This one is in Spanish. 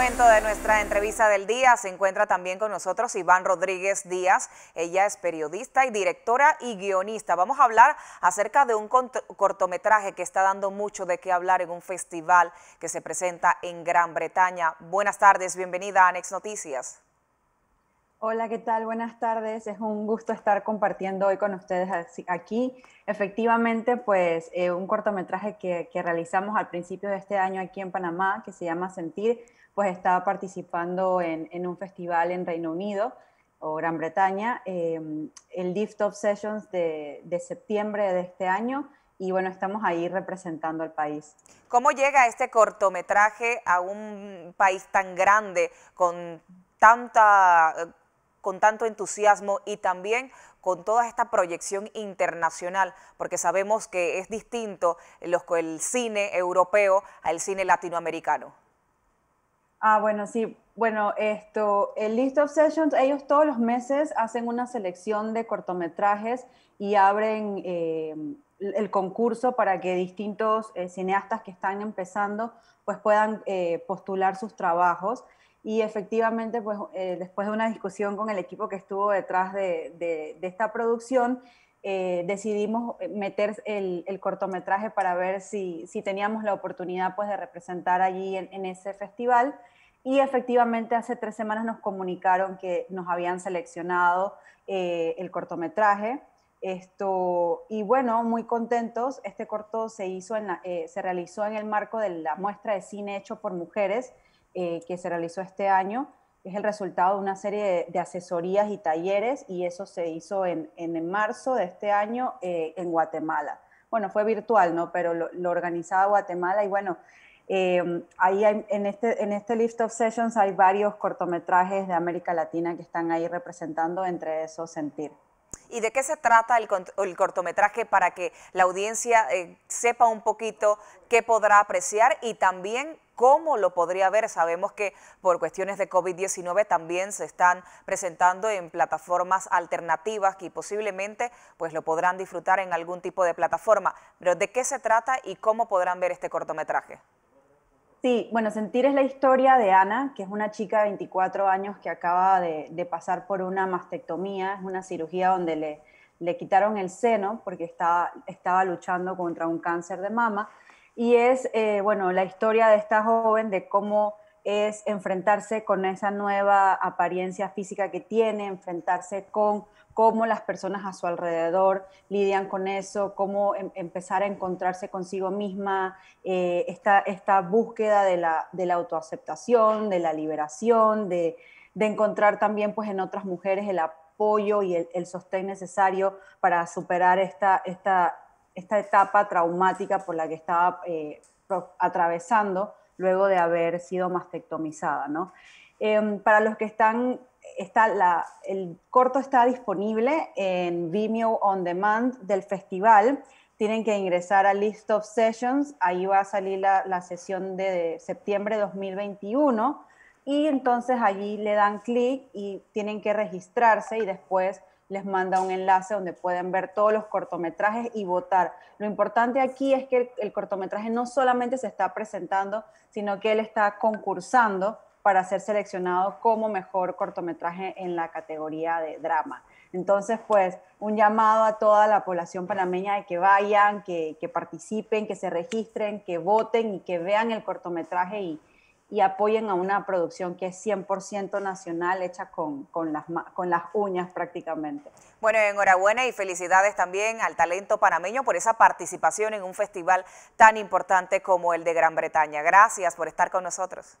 momento de nuestra entrevista del día se encuentra también con nosotros Iván Rodríguez Díaz. Ella es periodista y directora y guionista. Vamos a hablar acerca de un cortometraje que está dando mucho de qué hablar en un festival que se presenta en Gran Bretaña. Buenas tardes, bienvenida a Anex Noticias. Hola, ¿qué tal? Buenas tardes. Es un gusto estar compartiendo hoy con ustedes aquí. Efectivamente, pues eh, un cortometraje que, realizamos al principio de este año aquí en Panamá, que se llama Sentir, pues estaba participando en, un festival en Reino Unido o Gran Bretaña, em, el Lift Off Sessions de, de septiembre de este año. Y bueno, estamos ahí representando al país. ¿Cómo llega este cortometraje a un país tan grande, con tanta con tanto entusiasmo y también con toda esta proyección internacional, porque sabemos que es distinto el cine europeo al cine latinoamericano. Ah, bueno, sí. Bueno, esto, el List of Sessions, ellos todos los meses hacen una selección de cortometrajes y abren eh, el concurso para que distintos eh, cineastas que están empezando pues puedan eh, postular sus trabajos. Y efectivamente, pues eh, después de una discusión con el equipo que estuvo detrás de, esta producción, eh, decidimos eh, meter el, cortometraje para ver si, si, teníamos la oportunidad pues, de representar allí en, ese festival. Y efectivamente hace tres semanas nos comunicaron que nos habían seleccionado el cortometraje. Esto, y bueno, muy contentos. Este corto se, hizo en se realizó en el marco de la muestra de cine hecho por mujeres eh, que se realizó este año es el resultado de una serie de, asesorías y talleres y eso se hizo en, marzo de este año eh, en Guatemala. Bueno, fue virtual, ¿no? Pero lo, organizaba Guatemala y bueno, eh, ahí en, este, en este Lift of Sessions hay varios cortometrajes de América Latina que están ahí representando, entre esos Sentir y de qué se trata el, cortometraje para que la audiencia eh, sepa un poquito qué podrá apreciar y también cómo lo podría ver. Sabemos que por cuestiones de COVID-19 también se están presentando en plataformas alternativas que posiblemente pues lo podrán disfrutar en algún tipo de plataforma. Pero ¿de qué se trata y cómo podrán ver este cortometraje? Sí, bueno, Sentir es la historia de Ana, que es una chica de 24 años que acaba de, pasar por una mastectomía, es una cirugía donde le, le quitaron el seno porque estaba, estaba, luchando contra un cáncer de mama. Y es, eh, bueno, la historia de esta joven, de cómo es enfrentarse con esa nueva apariencia física que tiene, enfrentarse con cómo las personas a su alrededor lidian con eso, cómo em, empezar a encontrarse consigo misma, eh, esta, búsqueda de la, autoaceptación, de la liberación, de, encontrar también pues, en otras mujeres el apoyo y el, sostén necesario para superar esta, etapa traumática por la que estaba eh, atravesando luego de haber sido mastectomizada. ¿no? Em, para los que están, está el corto está disponible en Vimeo On Demand del festival. Tienen que ingresar a List of Sessions, ahí va a salir la, la sesión de septiembre de 2021 y entonces allí le dan clic y tienen que registrarse y después les manda un enlace donde pueden ver todos los cortometrajes y votar. Lo importante aquí es que el, cortometraje no solamente se está presentando, sino que él está concursando para ser seleccionado como mejor cortometraje en la categoría de drama. Entonces, pues, un llamado a toda la población panameña de que vayan, que, participen, que se registren, que voten y que vean el cortometraje y, y apoyen a una producción que es 100% nacional, hecha con, con, las, con las uñas prácticamente. Bueno, enhorabuena y felicidades también al talento panameño por esa participación en un festival tan importante como el de Gran Bretaña. Gracias por estar con nosotros.